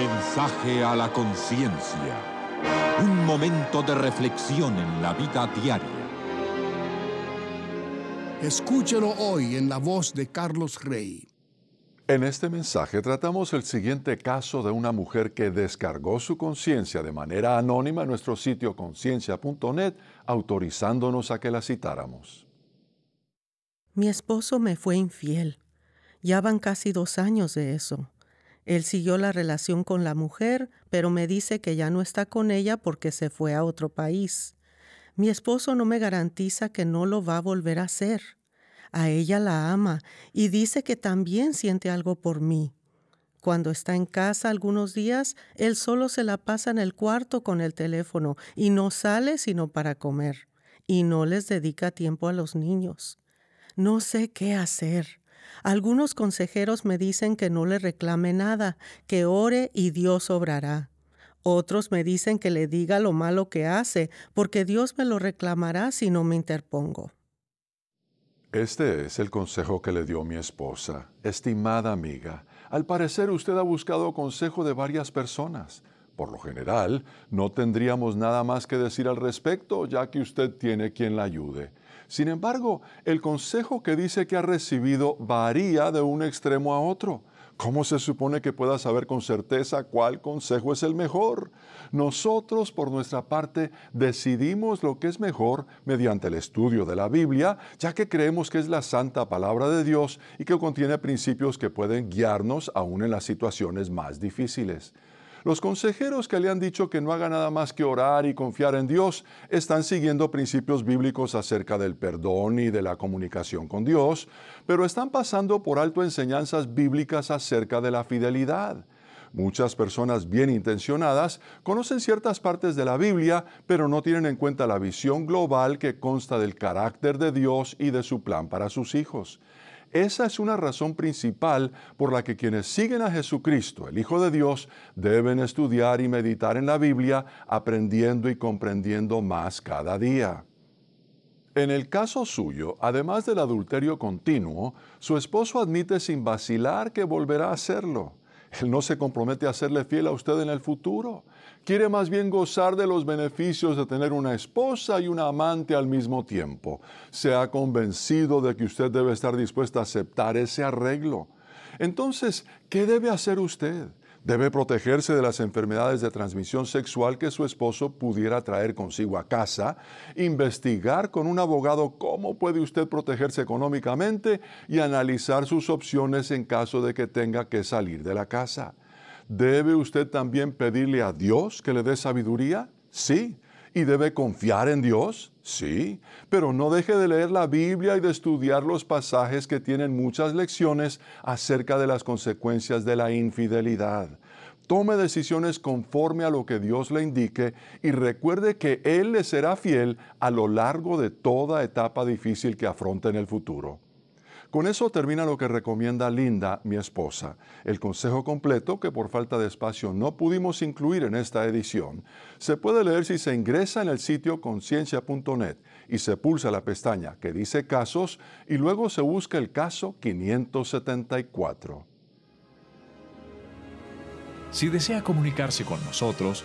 Mensaje a la conciencia. Un momento de reflexión en la vida diaria. Escúchelo hoy en la voz de Carlos Rey. En este mensaje tratamos el siguiente caso de una mujer que descargó su conciencia de manera anónima en nuestro sitio conciencia.net, autorizándonos a que la citáramos. Mi esposo me fue infiel. Ya van casi dos años de eso. Él siguió la relación con la mujer, pero me dice que ya no está con ella porque se fue a otro país. Mi esposo no me garantiza que no lo va a volver a hacer. A ella la ama y dice que también siente algo por mí. Cuando está en casa algunos días, él solo se la pasa en el cuarto con el teléfono y no sale sino para comer, y no les dedica tiempo a los niños. No sé qué hacer. Algunos consejeros me dicen que no le reclame nada, que ore y Dios obrará. Otros me dicen que le diga lo malo que hace, porque Dios me lo reclamará si no me interpongo. Este es el consejo que le dio mi esposa. Estimada amiga, al parecer usted ha buscado consejo de varias personas. Por lo general, no tendríamos nada más que decir al respecto, ya que usted tiene quien la ayude. Sin embargo, el consejo que dice que ha recibido varía de un extremo a otro. ¿Cómo se supone que pueda saber con certeza cuál consejo es el mejor? Nosotros, por nuestra parte, decidimos lo que es mejor mediante el estudio de la Biblia, ya que creemos que es la santa palabra de Dios y que contiene principios que pueden guiarnos aún en las situaciones más difíciles. Los consejeros que le han dicho que no haga nada más que orar y confiar en Dios están siguiendo principios bíblicos acerca del perdón y de la comunicación con Dios, pero están pasando por alto enseñanzas bíblicas acerca de la fidelidad. Muchas personas bien intencionadas conocen ciertas partes de la Biblia, pero no tienen en cuenta la visión global que consta del carácter de Dios y de su plan para sus hijos. Esa es una razón principal por la que quienes siguen a Jesucristo, el Hijo de Dios, deben estudiar y meditar en la Biblia, aprendiendo y comprendiendo más cada día. En el caso suyo, además del adulterio continuo, su esposo admite sin vacilar que volverá a hacerlo. Él no se compromete a serle fiel a usted en el futuro. Quiere más bien gozar de los beneficios de tener una esposa y una amante al mismo tiempo. Se ha convencido de que usted debe estar dispuesta a aceptar ese arreglo. Entonces, ¿qué debe hacer usted? Debe protegerse de las enfermedades de transmisión sexual que su esposo pudiera traer consigo a casa, investigar con un abogado cómo puede usted protegerse económicamente y analizar sus opciones en caso de que tenga que salir de la casa. ¿Debe usted también pedirle a Dios que le dé sabiduría? Sí y debe confiar en Dios? Sí, pero no deje de leer la Biblia y de estudiar los pasajes que tienen muchas lecciones acerca de las consecuencias de la infidelidad. Tome decisiones conforme a lo que Dios le indique y recuerde que Él le será fiel a lo largo de toda etapa difícil que afronte en el futuro. Con eso termina lo que recomienda Linda, mi esposa. El consejo completo, que por falta de espacio no pudimos incluir en esta edición, se puede leer si se ingresa en el sitio conciencia.net y se pulsa la pestaña que dice casos y luego se busca el caso 574. Si desea comunicarse con nosotros,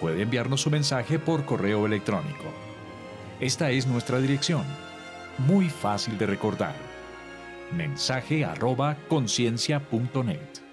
puede enviarnos su mensaje por correo electrónico. Esta es nuestra dirección, muy fácil de recordar mensaje arroba conciencia.net.